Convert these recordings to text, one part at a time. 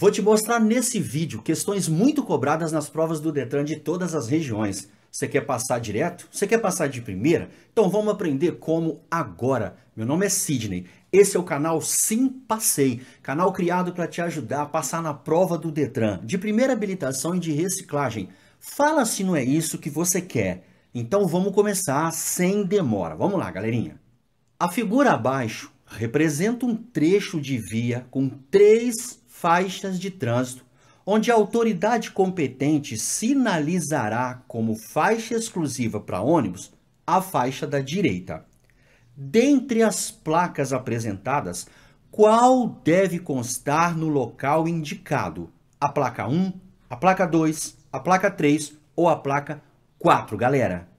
Vou te mostrar nesse vídeo questões muito cobradas nas provas do Detran de todas as regiões. Você quer passar direto? Você quer passar de primeira? Então vamos aprender como agora. Meu nome é Sidney. Esse é o canal Sim Passei, canal criado para te ajudar a passar na prova do Detran, de primeira habilitação e de reciclagem. Fala se não é isso que você quer. Então vamos começar sem demora. Vamos lá, galerinha. A figura abaixo representa um trecho de via com três faixas de trânsito, onde a autoridade competente sinalizará como faixa exclusiva para ônibus a faixa da direita. Dentre as placas apresentadas, qual deve constar no local indicado? A placa 1, a placa 2, a placa 3 ou a placa 4, galera?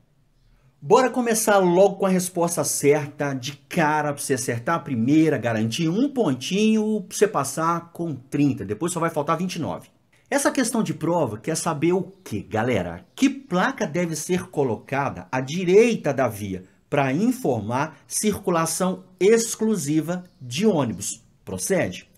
Bora começar logo com a resposta certa, de cara, para você acertar a primeira, garantir um pontinho, para você passar com 30, depois só vai faltar 29. Essa questão de prova quer saber o que, galera? Que placa deve ser colocada à direita da via para informar circulação exclusiva de ônibus? Procede?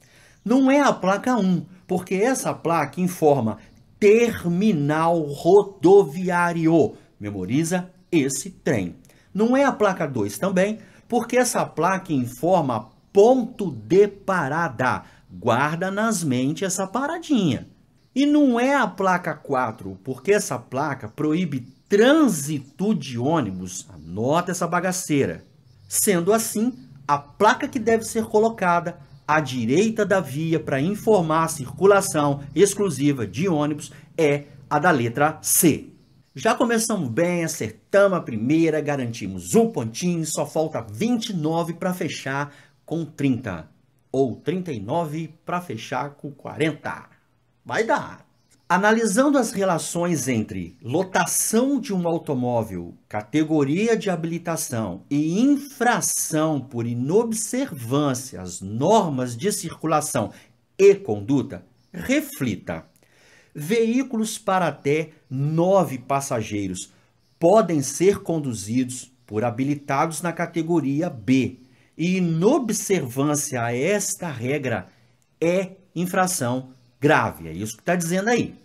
Não é a placa 1, porque essa placa informa terminal rodoviário. Memoriza esse trem. Não é a placa 2 também, porque essa placa informa ponto de parada. Guarda nas mentes essa paradinha. E não é a placa 4, porque essa placa proíbe trânsito de ônibus. Anota essa bagaceira. Sendo assim, a placa que deve ser colocada à direita da via para informar a circulação exclusiva de ônibus é a da letra C. Já começamos bem, acertamos a primeira, garantimos um pontinho, só falta 29 para fechar com 30. Ou 39 para fechar com 40. Vai dar! Analisando as relações entre lotação de um automóvel, categoria de habilitação e infração por inobservância às normas de circulação e conduta, reflita. Veículos para até nove passageiros podem ser conduzidos por habilitados na categoria B. E inobservância a esta regra é infração grave. É isso que está dizendo aí.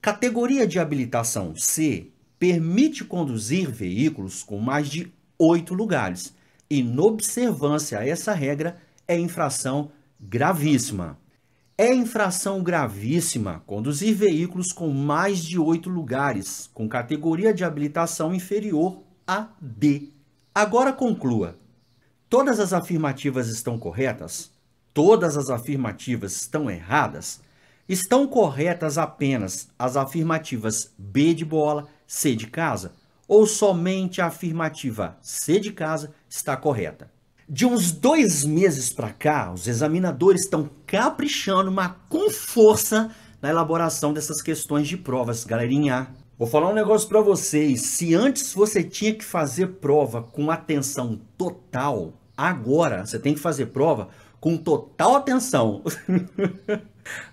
Categoria de habilitação C permite conduzir veículos com mais de oito lugares. e, Inobservância a essa regra é infração gravíssima. É infração gravíssima conduzir veículos com mais de oito lugares, com categoria de habilitação inferior a D. Agora conclua. Todas as afirmativas estão corretas? Todas as afirmativas estão erradas? Estão corretas apenas as afirmativas B de bola, C de casa? Ou somente a afirmativa C de casa está correta? De uns dois meses para cá, os examinadores estão caprichando, mas com força, na elaboração dessas questões de provas, galerinha. Vou falar um negócio para vocês. Se antes você tinha que fazer prova com atenção total, agora você tem que fazer prova com total atenção.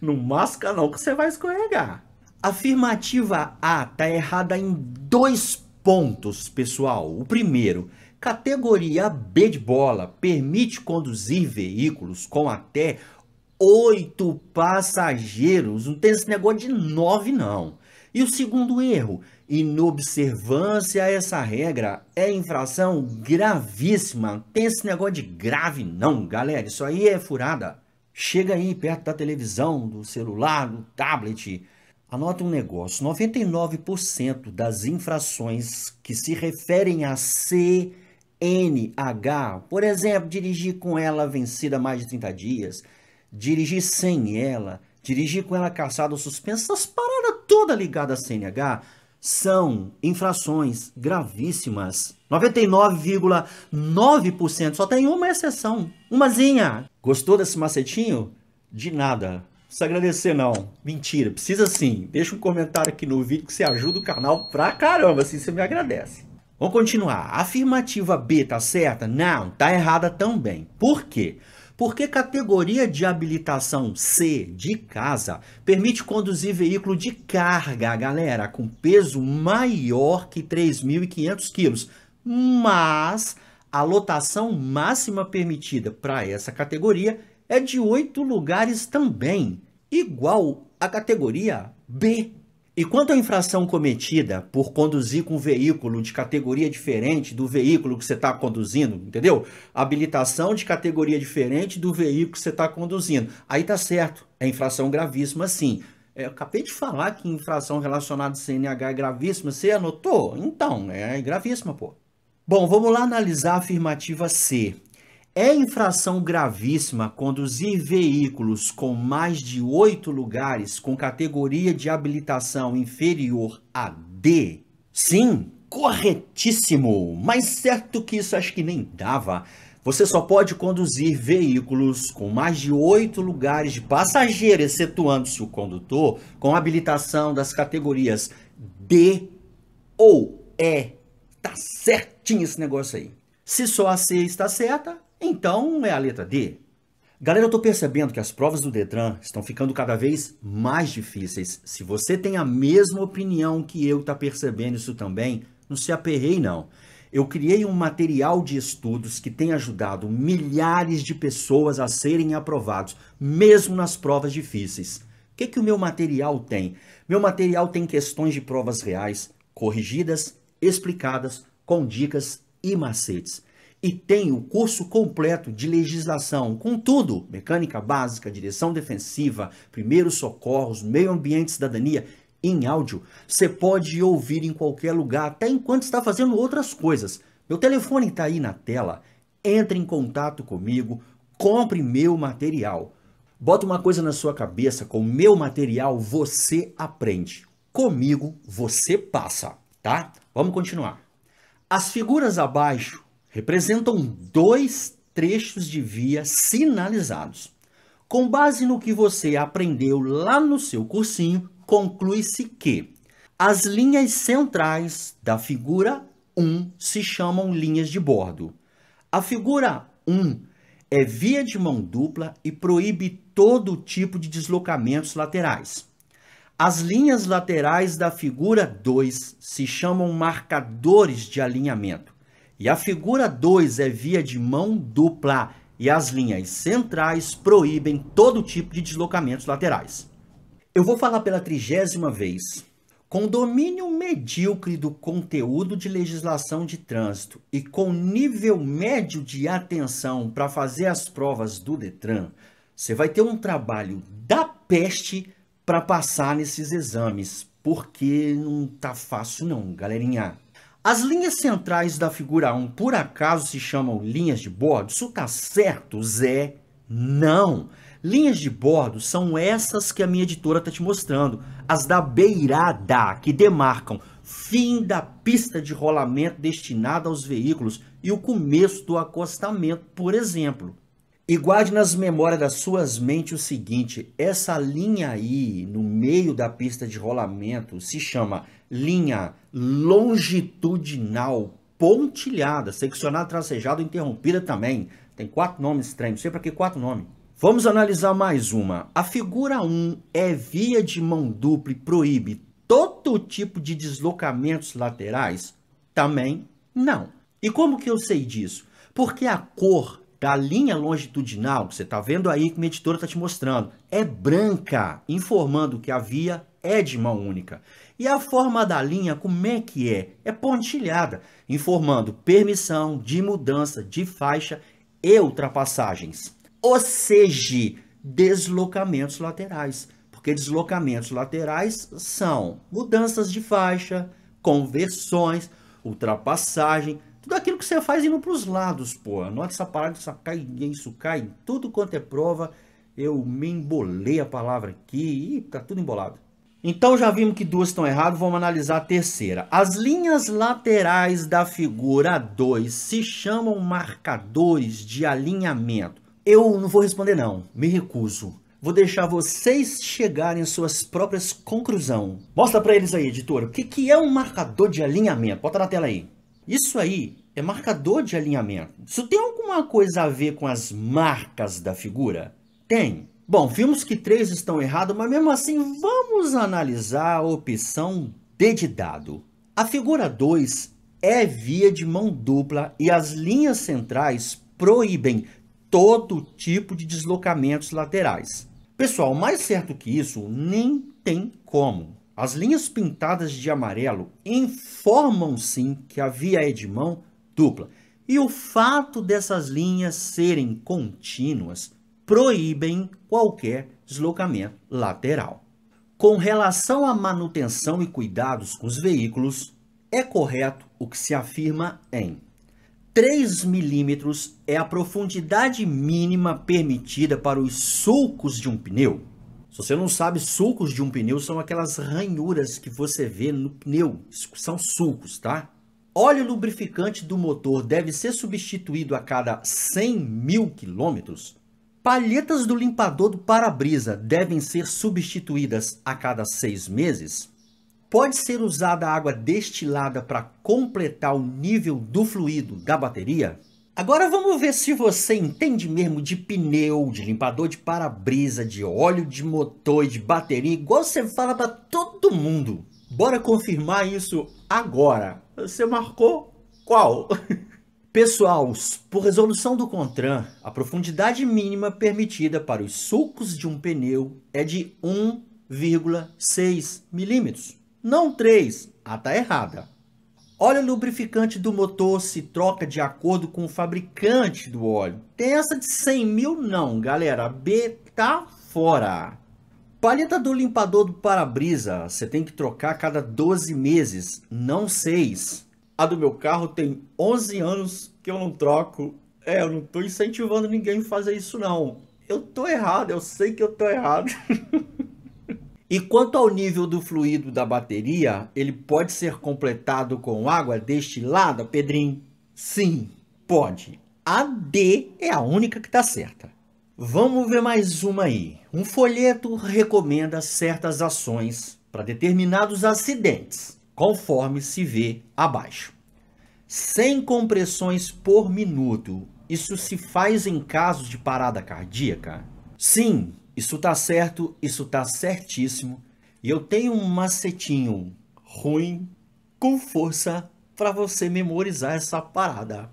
não masca não que você vai escorregar. Afirmativa A tá errada em dois pontos, pessoal. O primeiro, Categoria B de bola permite conduzir veículos com até oito passageiros. Não tem esse negócio de nove, não. E o segundo erro, inobservância a essa regra é infração gravíssima. Não tem esse negócio de grave, não, galera. Isso aí é furada. Chega aí perto da televisão, do celular, do tablet. Anota um negócio: 99% das infrações que se referem a ser NH. Por exemplo, dirigir com ela vencida mais de 30 dias, dirigir sem ela, dirigir com ela caçada ou suspensa, essas paradas todas ligadas a CNH são infrações gravíssimas. 99,9%, só tem uma exceção, umazinha. Gostou desse macetinho? De nada. Se precisa agradecer não. Mentira, precisa sim. Deixa um comentário aqui no vídeo que você ajuda o canal pra caramba, assim você me agradece. Vamos continuar. A afirmativa B está certa? Não, está errada também. Por quê? Porque categoria de habilitação C de casa permite conduzir veículo de carga, galera, com peso maior que 3.500 quilos. Mas a lotação máxima permitida para essa categoria é de oito lugares também, igual à categoria B. E quanto à infração cometida por conduzir com um veículo de categoria diferente do veículo que você está conduzindo, entendeu? Habilitação de categoria diferente do veículo que você está conduzindo. Aí tá certo, é infração gravíssima sim. É, eu acabei de falar que infração relacionada ao CNH é gravíssima, você anotou? Então, é gravíssima, pô. Bom, vamos lá analisar a afirmativa C. É infração gravíssima conduzir veículos com mais de oito lugares com categoria de habilitação inferior a D? Sim, corretíssimo! Mas certo que isso acho que nem dava. Você só pode conduzir veículos com mais de oito lugares de passageiro, excetuando-se o condutor, com habilitação das categorias D ou E. Tá certinho esse negócio aí. Se só a C está certa, então é a letra D. Galera, eu estou percebendo que as provas do Detran estão ficando cada vez mais difíceis. Se você tem a mesma opinião que eu, está percebendo isso também, não se aperrei não. Eu criei um material de estudos que tem ajudado milhares de pessoas a serem aprovados, mesmo nas provas difíceis. O que, que o meu material tem? Meu material tem questões de provas reais, corrigidas, explicadas, com dicas e macetes e tem o curso completo de legislação, com tudo: mecânica básica, direção defensiva, primeiros socorros, meio ambiente e cidadania, em áudio. Você pode ouvir em qualquer lugar, até enquanto está fazendo outras coisas. Meu telefone está aí na tela. Entre em contato comigo, compre meu material. Bota uma coisa na sua cabeça: com meu material você aprende, comigo você passa, tá? Vamos continuar. As figuras abaixo representam dois trechos de via sinalizados. Com base no que você aprendeu lá no seu cursinho, conclui-se que as linhas centrais da figura 1 se chamam linhas de bordo. A figura 1 é via de mão dupla e proíbe todo tipo de deslocamentos laterais. As linhas laterais da figura 2 se chamam marcadores de alinhamento. E a figura 2 é via de mão dupla e as linhas centrais proíbem todo tipo de deslocamentos laterais. Eu vou falar pela trigésima vez. Com domínio medíocre do conteúdo de legislação de trânsito e com nível médio de atenção para fazer as provas do Detran, você vai ter um trabalho da peste para passar nesses exames, porque não tá fácil não, galerinha. As linhas centrais da figura 1 por acaso se chamam linhas de bordo? Isso tá certo, Zé? Não! Linhas de bordo são essas que a minha editora está te mostrando, as da beirada, que demarcam fim da pista de rolamento destinada aos veículos e o começo do acostamento, por exemplo. E guarde nas memórias das suas mentes o seguinte: essa linha aí, no meio da pista de rolamento, se chama linha longitudinal pontilhada, seccionada, tracejada, interrompida também. Tem quatro nomes estranhos, sei para que quatro nomes. Vamos analisar mais uma. A figura 1 é via de mão dupla e proíbe todo tipo de deslocamentos laterais? Também não. E como que eu sei disso? Porque a cor da linha longitudinal, que você está vendo aí que a editora está te mostrando, é branca, informando que a via é de mão única. E a forma da linha, como é que é? É pontilhada, informando permissão de mudança de faixa e ultrapassagens. Ou seja, deslocamentos laterais. Porque deslocamentos laterais são mudanças de faixa, conversões, ultrapassagem, tudo aquilo que você faz indo para os lados, pô. Anota essa parada, isso cai, isso cai, tudo quanto é prova. Eu me embolei a palavra aqui e tá tudo embolado. Então já vimos que duas estão erradas, vamos analisar a terceira. As linhas laterais da figura 2 se chamam marcadores de alinhamento. Eu não vou responder não, me recuso. Vou deixar vocês chegarem às suas próprias conclusões. Mostra para eles aí, editora, o que, que é um marcador de alinhamento. Bota na tela aí. Isso aí é marcador de alinhamento. Isso tem alguma coisa a ver com as marcas da figura? Tem. Bom, vimos que três estão errados, mas mesmo assim vamos analisar a opção D de dado. A figura 2 é via de mão dupla e as linhas centrais proíbem todo tipo de deslocamentos laterais. Pessoal, mais certo que isso nem tem como. As linhas pintadas de amarelo informam sim que a via é de mão dupla. E o fato dessas linhas serem contínuas proíbem qualquer deslocamento lateral. Com relação à manutenção e cuidados com os veículos, é correto o que se afirma em 3 milímetros é a profundidade mínima permitida para os sulcos de um pneu. Se você não sabe, sulcos de um pneu são aquelas ranhuras que você vê no pneu. São sulcos, tá? Óleo lubrificante do motor deve ser substituído a cada 100 mil quilômetros. Palhetas do limpador do para-brisa devem ser substituídas a cada seis meses. Pode ser usada água destilada para completar o nível do fluido da bateria. Agora vamos ver se você entende mesmo de pneu, de limpador de para-brisa, de óleo de motor e de bateria, igual você fala para todo mundo. Bora confirmar isso agora. Você marcou qual? Pessoal, por resolução do CONTRAN, a profundidade mínima permitida para os sulcos de um pneu é de 1,6 milímetros, não 3. Ah, tá errada. Óleo lubrificante do motor se troca de acordo com o fabricante do óleo. Tem essa de 100 mil não, galera. B tá fora. Palheta do limpador do para-brisa, você tem que trocar a cada 12 meses, não 6. A do meu carro tem 11 anos que eu não troco. É, eu não tô incentivando ninguém a fazer isso não. Eu tô errado, eu sei que eu tô errado. E quanto ao nível do fluido da bateria, ele pode ser completado com água destilada, Pedrinho? Sim, pode. A D é a única que está certa. Vamos ver mais uma aí. Um folheto recomenda certas ações para determinados acidentes, conforme se vê abaixo. 100 compressões por minuto. Isso se faz em caso de parada cardíaca? Sim, isso tá certo, isso tá certíssimo. E eu tenho um macetinho ruim com força para você memorizar essa parada.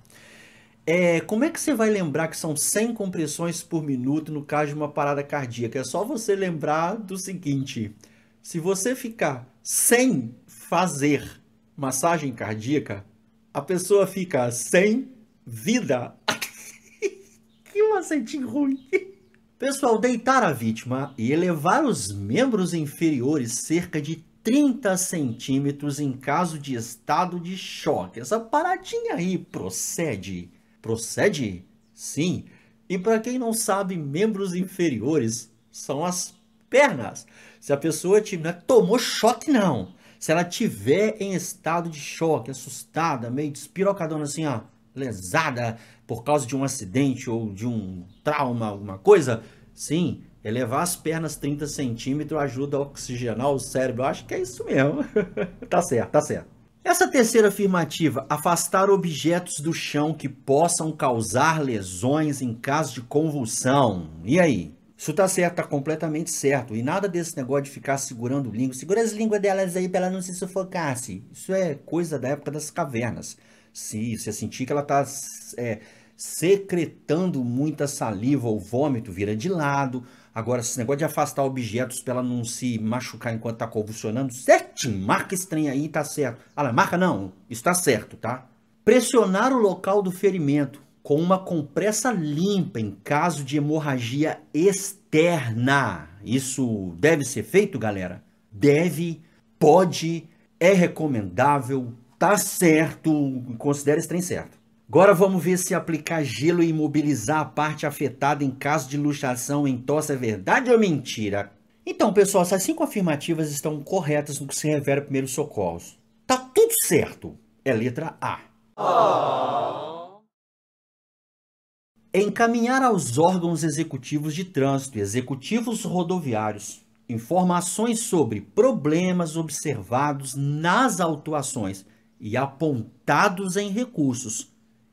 É, como é que você vai lembrar que são 100 compressões por minuto no caso de uma parada cardíaca? É só você lembrar do seguinte: se você ficar sem fazer massagem cardíaca, a pessoa fica sem vida. que macetinho ruim! Pessoal, deitar a vítima e elevar os membros inferiores cerca de 30 centímetros em caso de estado de choque. Essa paradinha aí procede? Procede? Sim. E para quem não sabe, membros inferiores são as pernas. Se a pessoa tiver, é tomou choque, não. Se ela tiver em estado de choque, assustada, meio despirocadona assim, ó, lesada por causa de um acidente ou de um trauma, alguma coisa, sim, elevar as pernas 30 centímetros ajuda a oxigenar o cérebro. Eu acho que é isso mesmo. tá certo, tá certo. Essa terceira afirmativa, afastar objetos do chão que possam causar lesões em caso de convulsão. E aí? Isso tá certo, tá completamente certo. E nada desse negócio de ficar segurando língua. Segura as línguas delas aí pra ela não se sufocasse. Isso é coisa da época das cavernas se você sentir que ela está é, secretando muita saliva ou vômito, vira de lado. Agora, esse negócio de afastar objetos para ela não se machucar enquanto está convulsionando, certinho, marca estranha aí, tá certo. Ah, marca não, está certo, tá? Pressionar o local do ferimento com uma compressa limpa em caso de hemorragia externa. Isso deve ser feito, galera? Deve, pode, é recomendável, Tá certo, considera esse trem certo. Agora vamos ver se aplicar gelo e imobilizar a parte afetada em caso de luxação em tosse é verdade ou mentira. Então, pessoal, essas cinco afirmativas estão corretas no que se refere a primeiros socorros. Tá tudo certo. É letra A. Oh. Encaminhar aos órgãos executivos de trânsito e executivos rodoviários informações sobre problemas observados nas autuações e apontados em recursos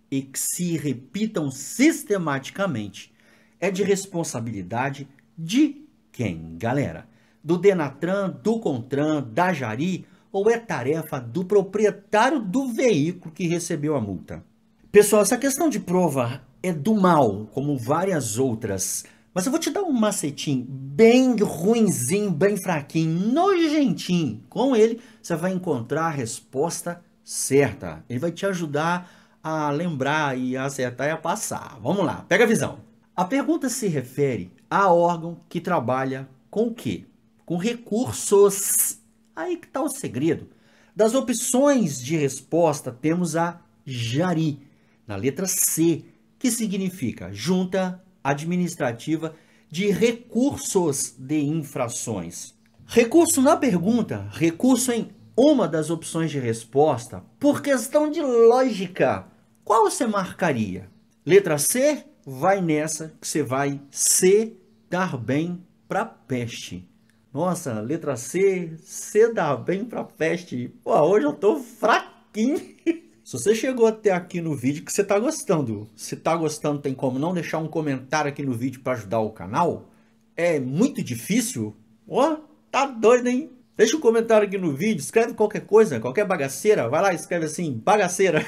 e que se repitam sistematicamente é de responsabilidade de quem, galera? Do Denatran, do Contran, da Jari ou é tarefa do proprietário do veículo que recebeu a multa? Pessoal, essa questão de prova é do mal, como várias outras. Mas eu vou te dar um macetinho bem ruinzinho, bem fraquinho, nojentinho. Com ele, você vai encontrar a resposta certa. Ele vai te ajudar a lembrar e a acertar e a passar. Vamos lá, pega a visão. A pergunta se refere a órgão que trabalha com o quê? Com recursos. Aí que está o segredo. Das opções de resposta, temos a Jari, na letra C, que significa Junta Administrativa de Recursos de Infrações. Recurso na pergunta, recurso em uma das opções de resposta, por questão de lógica, qual você marcaria? Letra C, vai nessa que você vai se dar bem para peste. Nossa, letra C, se dar bem para peste. Pô, hoje eu tô fraquinho. Se você chegou até aqui no vídeo que você tá gostando, se tá gostando tem como não deixar um comentário aqui no vídeo para ajudar o canal? É muito difícil? Ó, oh, tá doido, hein? Deixa um comentário aqui no vídeo, escreve qualquer coisa, qualquer bagaceira, vai lá e escreve assim, bagaceira.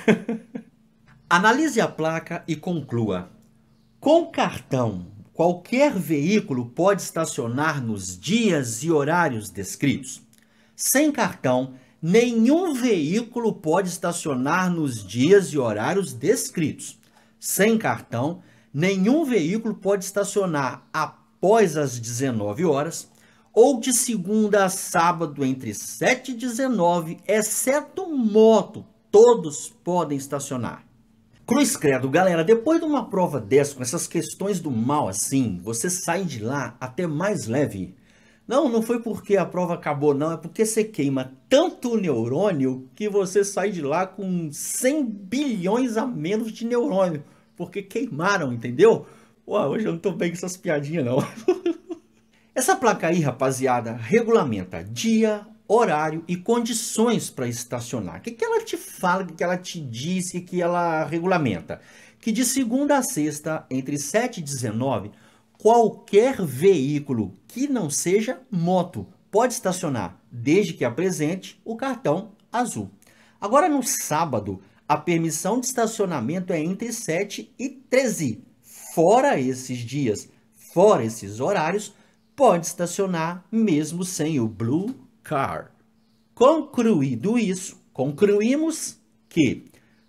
Analise a placa e conclua. Com cartão, qualquer veículo pode estacionar nos dias e horários descritos. Sem cartão, nenhum veículo pode estacionar nos dias e horários descritos. Sem cartão, nenhum veículo pode estacionar após as 19 horas ou de segunda a sábado entre 7 e 19, exceto moto, todos podem estacionar. Cruz credo, galera, depois de uma prova dessa, com essas questões do mal assim, você sai de lá até mais leve. Não, não foi porque a prova acabou não, é porque você queima tanto neurônio que você sai de lá com 100 bilhões a menos de neurônio, porque queimaram, entendeu? Uau, hoje eu não tô bem com essas piadinhas não. Essa placa aí, rapaziada, regulamenta dia, horário e condições para estacionar. O que, que ela te fala, o que, que ela te diz, o que, que ela regulamenta? Que de segunda a sexta, entre 7 e 19, qualquer veículo que não seja moto pode estacionar, desde que apresente o cartão azul. Agora, no sábado, a permissão de estacionamento é entre 7 e 13. Fora esses dias, fora esses horários, pode estacionar mesmo sem o Blue Car. Concluído isso, concluímos que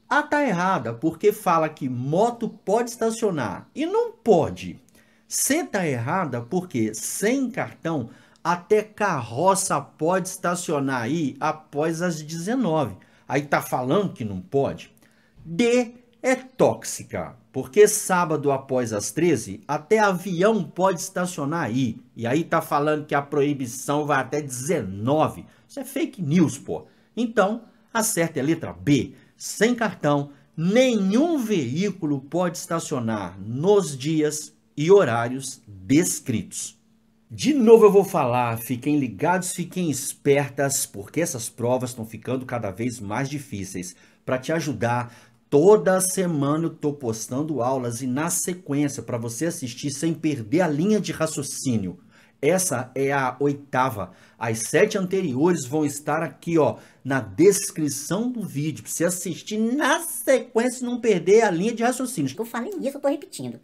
a tá errada porque fala que moto pode estacionar e não pode. C tá errada porque sem cartão até carroça pode estacionar aí após as 19. Aí tá falando que não pode. D é tóxica. Porque sábado após as 13, até avião pode estacionar aí. E aí tá falando que a proibição vai até 19. Isso é fake news, pô. Então, acerta a letra B. Sem cartão, nenhum veículo pode estacionar nos dias e horários descritos. De novo eu vou falar, fiquem ligados, fiquem espertas, porque essas provas estão ficando cada vez mais difíceis para te ajudar Toda semana eu tô postando aulas e na sequência para você assistir sem perder a linha de raciocínio. Essa é a oitava. As sete anteriores vão estar aqui, ó, na descrição do vídeo, para você assistir na sequência e não perder a linha de raciocínio. Eu falei isso, eu tô repetindo.